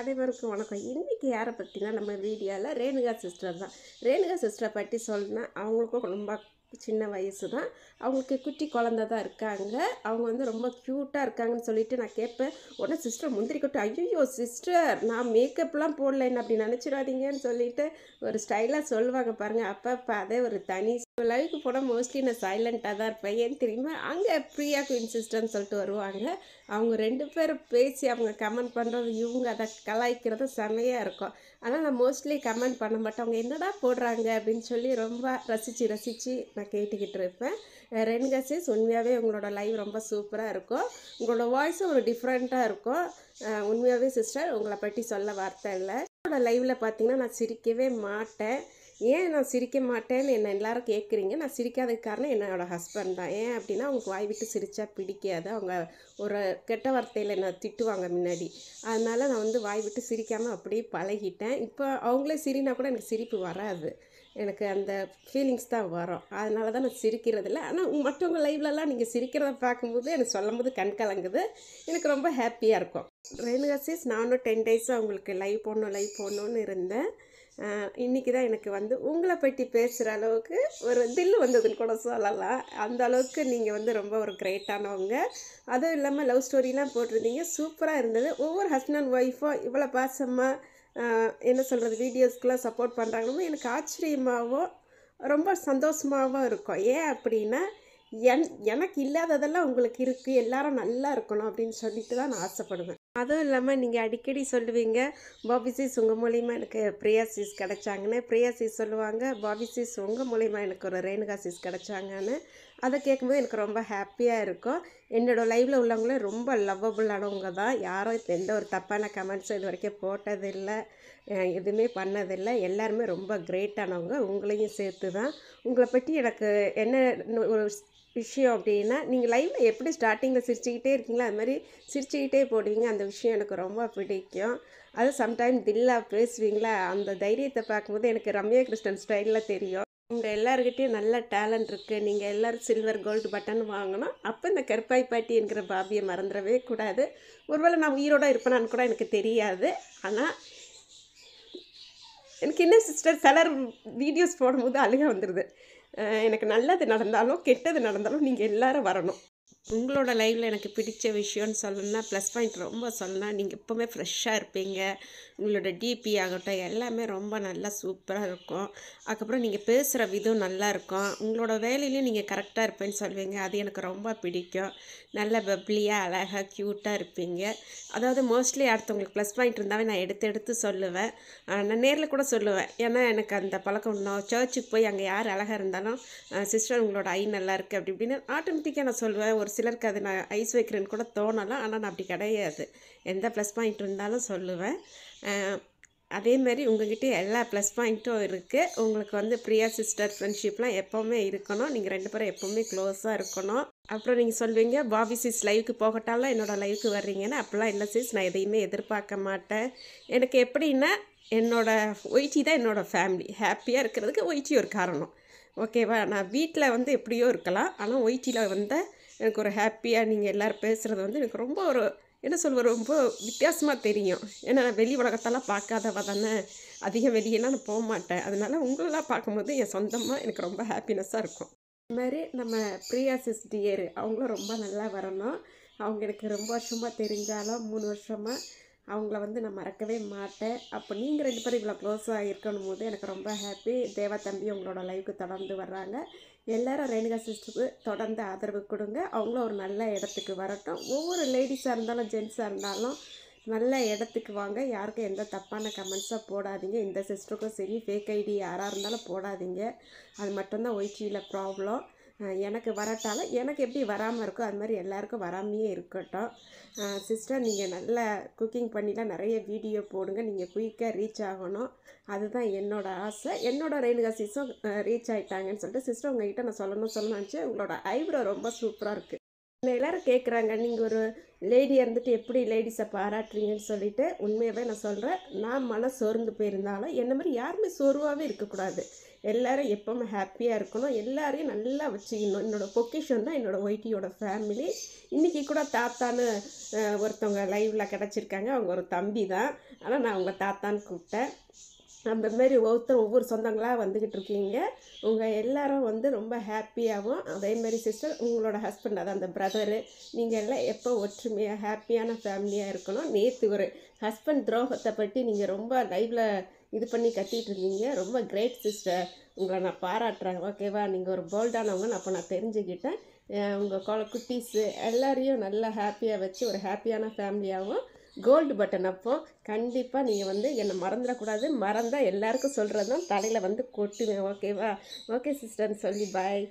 அனைவருக்கும் வணக்கம் இன்றைக்கி யாரை பற்றினா நம்ம வீடியோவில் ரேணுகா சிஸ்டர் தான் ரேணுகா சிஸ்டரை பற்றி சொல்லணும்னா அவங்களுக்கும் ரொம்ப சின்ன வயசு தான் அவங்களுக்கு குட்டி குழந்த தான் இருக்காங்க அவங்க வந்து ரொம்ப க்யூட்டாக இருக்காங்கன்னு சொல்லிட்டு நான் கேட்பேன் உடனே சிஸ்டர் முந்திரி கொட்டு ஐயோ சிஸ்டர் நான் மேக்கப்லாம் போடலைன்னு அப்படி நினச்சிடாதீங்கன்னு சொல்லிட்டு ஒரு ஸ்டைலாக சொல்லுவாங்க பாருங்கள் அப்பப்போ அதே ஒரு தனி லைஃப் போனால் மோஸ்ட்லி நான் சைலண்ட்டாக தான் இருப்பேன் ஏன் தெரியுமா அங்கே ஃப்ரீயாக குயின் சிஸ்டர்னு சொல்லிட்டு வருவாங்க அவங்க ரெண்டு பேரும் பேசி அவங்க கமெண்ட் பண்ணுறது இவங்க அதை கலாய்க்கிறது செமையாக இருக்கும் ஆனால் நான் மோஸ்ட்லி கமெண்ட் பண்ண மாட்டேன் அவங்க என்னடா போடுறாங்க அப்படின்னு சொல்லி ரொம்ப ரசித்து ரசித்து நான் கேட்டுக்கிட்டு இருப்பேன் ரென்கா சீஸ் உண்மையாகவே உங்களோட லைவ் ரொம்ப சூப்பராக இருக்கும் உங்களோட வாய்ஸும் ஒரு டிஃப்ரெண்ட்டாக இருக்கும் உண்மையாகவே சிஸ்டர் உங்களை பற்றி சொல்ல வார்த்தை இல்லை உங்களோட லைவில் பார்த்தீங்கன்னா நான் சிரிக்கவே மாட்டேன் ஏன் நான் சிரிக்க மாட்டேன்னு என்ன எல்லாரும் கேட்குறீங்க நான் சிரிக்காததுக்கு காரணம் என்னோட ஹஸ்பண்ட் தான் ஏன் அப்படின்னா அவங்களுக்கு வாய் விட்டு சிரித்தா பிடிக்காது அவங்க ஒரு கெட்ட வார்த்தையில் என்னை திட்டுவாங்க முன்னாடி அதனால் நான் வந்து வாய் விட்டு சிரிக்காமல் அப்படியே பழகிட்டேன் இப்போ அவங்களே சிரினா கூட எனக்கு சிரிப்பு வராது எனக்கு அந்த ஃபீலிங்ஸ் தான் வரும் அதனால தான் நான் சிரிக்கிறதில்ல ஆனால் மற்றவங்க லைவ்லலாம் நீங்கள் சிரிக்கிறத பார்க்கும்போது எனக்கு சொல்லும் போது கண் கலங்குது எனக்கு ரொம்ப ஹாப்பியாக இருக்கும் ரேணுகா சீஸ் நானும் டென் டேஸாக அவங்களுக்கு லைவ் போடணும் லைவ் போடணுன்னு இருந்தேன் இன்றைக்கி தான் எனக்கு வந்து உங்களை பற்றி பேசுகிற அளவுக்கு ஒரு தில்லு வந்ததுன்னு கூட சொல்லலாம் அந்த அளவுக்கு நீங்கள் வந்து ரொம்ப ஒரு கிரேட்டானவங்க அதுவும் இல்லாமல் லவ் ஸ்டோரிலாம் போட்டிருந்தீங்க சூப்பராக இருந்தது ஒவ்வொரு ஹஸ்பண்ட் அண்ட் ஒய்ஃபும் இவ்வளோ பாசமாக என்ன சொல்கிறது வீடியோஸ்க்கெலாம் சப்போர்ட் பண்ணுறாங்களோ எனக்கு ஆச்சரியமாகவும் ரொம்ப சந்தோஷமாகவும் இருக்கும் ஏன் அப்படின்னா என் எனக்கு இல்லாததெல்லாம் உங்களுக்கு இருக்குது எல்லாரும் நல்லா இருக்கணும் அப்படின்னு சொல்லிட்டு தான் நான் ஆசைப்படுவேன் அதுவும் இல்லாமல் நீங்கள் அடிக்கடி சொல்லுவீங்க பாபி சீஸ் உங்கள் மூலிமா எனக்கு பிரியா சீஸ் கிடச்சாங்கன்னு பிரியா சீஸ் சொல்லுவாங்க பாபி சீஸ் உங்கள் மூலிமா எனக்கு ஒரு ரேணுகா சீஸ் கிடச்சாங்கன்னு அதை கேட்கும்போது எனக்கு ரொம்ப ஹாப்பியாக இருக்கும் என்னோடய லைவில் உள்ளவங்களும் ரொம்ப லவ்வபுளானவங்க தான் யாரும் எந்த ஒரு தப்பான கமெண்ட்ஸும் இது வரைக்கும் போட்டதில்லை எதுவுமே பண்ணதில்லை எல்லாருமே ரொம்ப கிரேட்டானவங்க உங்களையும் சேர்த்து தான் உங்களை பற்றி எனக்கு என்ன ஒரு விஷயம் அப்படின்னா நீங்கள் லைஃப்பில் எப்படி ஸ்டார்டிங்கில் சிரிச்சுக்கிட்டே இருக்கீங்களோ அது மாதிரி சிரிச்சுக்கிட்டே போடுவீங்க அந்த விஷயம் எனக்கு ரொம்ப பிடிக்கும் அது சம்டைம் தில்லாக பேசுவீங்களா அந்த தைரியத்தை பார்க்கும்போது எனக்கு ரம்யா கிருஷ்ணன் ஸ்டைலில் தெரியும் உங்கள் எல்லாருக்கிட்டேயும் நல்ல டேலண்ட் இருக்குது நீங்கள் எல்லோரும் சில்வர் கோல்டு பட்டன் வாங்கணும் அப்போ இந்த கருப்பாய் பாட்டி என்கிற பாபியை மறந்துடவே கூடாது ஒருவேளை நான் உயிரோடு இருப்பேனான்னு கூட எனக்கு தெரியாது ஆனால் எனக்கு என்ன சிஸ்டர் சிலர் வீடியோஸ் போடும்போது அழுக வந்துடுது எனக்கு நல்லது நடந்தாலும் கெட்டது நடந்தாலும் நீங்கள் எல்லாரும் வரணும் உங்களோட லைஃப்பில் எனக்கு பிடிச்ச விஷயம்னு சொல்லணும்னா ப்ளஸ் பாயிண்ட் ரொம்ப சொல்லணும் நீங்கள் எப்போவுமே ஃப்ரெஷ்ஷாக இருப்பீங்க உங்களோட டிபி ஆகட்டும் எல்லாமே ரொம்ப நல்லா சூப்பராக இருக்கும் அதுக்கப்புறம் நீங்கள் பேசுகிற விதம் நல்லா இருக்கும் உங்களோட வேலையிலையும் நீங்கள் கரெக்டாக இருப்பேன்னு சொல்லுவீங்க அது எனக்கு ரொம்ப பிடிக்கும் நல்ல பப்ளியாக அழகாக க்யூட்டாக இருப்பீங்க அதாவது மோஸ்ட்லி அடுத்தவங்களுக்கு ப்ளஸ் பாயிண்ட் இருந்தாவே நான் எடுத்து எடுத்து சொல்லுவேன் நான் நேரில் கூட சொல்லுவேன் ஏன்னா எனக்கு அந்த பழக்கம் இன்னும் சர்ச்சுக்கு போய் அங்கே யார் அழகாக இருந்தாலும் சிஸ்டர் உங்களோட ஐ நல்லா இருக்குது அப்படி இப்படின்னு ஆட்டோமேட்டிக்காக நான் சொல்லுவேன் ஒரு ஒரு சிலருக்கு அது நான் ஐஸ் வைக்கிறேன்னு கூட தோணலாம் ஆனால் நான் அப்படி கிடையாது எந்த ப்ளஸ் பாயிண்ட் இருந்தாலும் சொல்லுவேன் அதே மாதிரி உங்கள்கிட்ட எல்லா ப்ளஸ் பாயிண்ட்டும் இருக்குது உங்களுக்கு வந்து பிரியா சிஸ்டர் ஃப்ரெண்ட்ஷிப்லாம் எப்போவுமே இருக்கணும் நீங்கள் ரெண்டு பேரும் எப்போவுமே க்ளோஸாக இருக்கணும் அப்புறம் நீங்கள் சொல்வீங்க பாபி சிஸ் லைவுக்கு போகட்டாலும் என்னோடய லைவுக்கு வர்றீங்கன்னா அப்போல்லாம் இல்லை சிஸ் நான் எதையுமே எதிர்பார்க்க மாட்டேன் எனக்கு எப்படின்னா என்னோடய ஒய்ச்சி தான் என்னோடய ஃபேமிலி ஹாப்பியாக இருக்கிறதுக்கு ஒய்ச்சி ஒரு காரணம் ஓகேவா நான் வீட்டில் வந்து எப்படியோ இருக்கலாம் ஆனால் ஒய்ச்சியில் வந்து எனக்கு ஒரு ஹாப்பியாக நீங்கள் எல்லோரும் பேசுகிறது வந்து எனக்கு ரொம்ப ஒரு என்ன சொல்வது ரொம்ப வித்தியாசமாக தெரியும் ஏன்னா நான் வெளி உலகத்தெல்லாம் பார்க்காதவ தானே அதிகம் வெளியெல்லாம் நான் போக மாட்டேன் அதனால் உங்களெல்லாம் பார்க்கும்போது என் சொந்தமாக எனக்கு ரொம்ப ஹாப்பினஸ்ஸாக இருக்கும் இது மாதிரி நம்ம பிரியா சிஸ்டியர் அவங்களும் ரொம்ப நல்லா வரணும் அவங்க எனக்கு ரொம்ப வருஷமாக தெரிஞ்சாலும் மூணு வருஷமாக அவங்கள வந்து நான் மறக்கவே மாட்டேன் அப்போ நீங்கள் ரெண்டு பேரும் இவ்வளோ க்ளோஸாக இருக்கணும் போது எனக்கு ரொம்ப ஹாப்பி தேவா தம்பி உங்களோட லைஃப்க்கு தொடர்ந்து வர்றாங்க எல்லாரும் ரேணுகா சிஸ்டருக்கு தொடர்ந்து ஆதரவு கொடுங்க அவங்களும் ஒரு நல்ல இடத்துக்கு வரட்டும் ஒவ்வொரு லேடிஸாக இருந்தாலும் ஜென்ஸாக இருந்தாலும் நல்ல இடத்துக்கு வாங்க யாருக்கும் எந்த தப்பான கமெண்ட்ஸாக போடாதீங்க இந்த சிஸ்டருக்கும் சரி ஃபேக் ஐடி யாராக இருந்தாலும் போடாதீங்க அது மட்டும்தான் ஒய்டியில் ப்ராப்ளம் எனக்கு வரட்டால எனக்கு எப்படி வராமல் இருக்கோ அது மாதிரி எல்லாேருக்கும் வராமையே இருக்கட்டும் சிஸ்டர் நீங்கள் நல்ல குக்கிங் பண்ணிலாம் நிறைய வீடியோ போடுங்க நீங்கள் குயிக்காக ரீச் ஆகணும் அதுதான் என்னோடய ஆசை என்னோடய ரேணுகா சிஸ்டம் ரீச் ஆகிட்டாங்கன்னு சொல்லிட்டு சிஸ்டர் உங்ககிட்ட நான் சொல்லணும் சொல்லணும்னு நினச்சேன் உங்களோட ஐப்ரோ ரொம்ப சூப்பராக இருக்குது எல்லோரும் கேட்குறாங்க நீங்கள் ஒரு லேடி இருந்துட்டு எப்படி லேடிஸை பாராட்டுறீங்கன்னு சொல்லிட்டு உண்மையாகவே நான் சொல்கிறேன் நான் மன சோர்ந்து போயிருந்தாலும் என்ன மாதிரி யாருமே சோர்வாகவே இருக்கக்கூடாது எல்லோரும் எப்போவுமே ஹாப்பியாக இருக்கணும் எல்லாரையும் நல்லா வச்சுக்கணும் என்னோடய பொக்கேஷன் தான் என்னோடய ஒய்ட்டியோட ஃபேமிலி இன்றைக்கி கூட தாத்தான்னு ஒருத்தவங்க லைவில் கிடச்சிருக்காங்க அவங்க ஒரு தம்பி தான் ஆனால் நான் அவங்க தாத்தான்னு கூப்பிட்டேன் நம்ம மாரி ஒவ்வொருத்தர் ஒவ்வொரு சொந்தங்களாக வந்துக்கிட்டு இருக்கீங்க உங்கள் எல்லாரும் வந்து ரொம்ப ஹாப்பியாகவும் அதேமாரி சிஸ்டர் உங்களோட ஹஸ்பண்ட் அதான் அந்த பிரதரு நீங்கள் எல்லாம் எப்போ ஒற்றுமையாக ஹாப்பியான ஃபேமிலியாக இருக்கணும் நேற்று ஒரு ஹஸ்பண்ட் துரோகத்தை பற்றி நீங்கள் ரொம்ப லைவில் இது பண்ணி கத்திட்டு இருக்கீங்க ரொம்ப கிரேட் சிஸ்டர் உங்களை நான் பாராட்டுறேன் ஓகேவா நீங்கள் ஒரு போல்டானவங்கன்னு அப்போ நான் தெரிஞ்சுக்கிட்டேன் உங்கள் குட்டீஸு எல்லாரையும் நல்லா ஹாப்பியாக வச்சு ஒரு ஹாப்பியான ஃபேமிலியாகவும் கோல்டு பட்டன் அப்போ கண்டிப்பாக நீங்கள் வந்து என்னை மறந்துடக்கூடாது மறந்தால் எல்லாருக்கும் சொல்கிறது தான் தலையில் வந்து கொட்டுவேன் ஓகேவா ஓகே சிஸ்டர்னு சொல்லி பாய்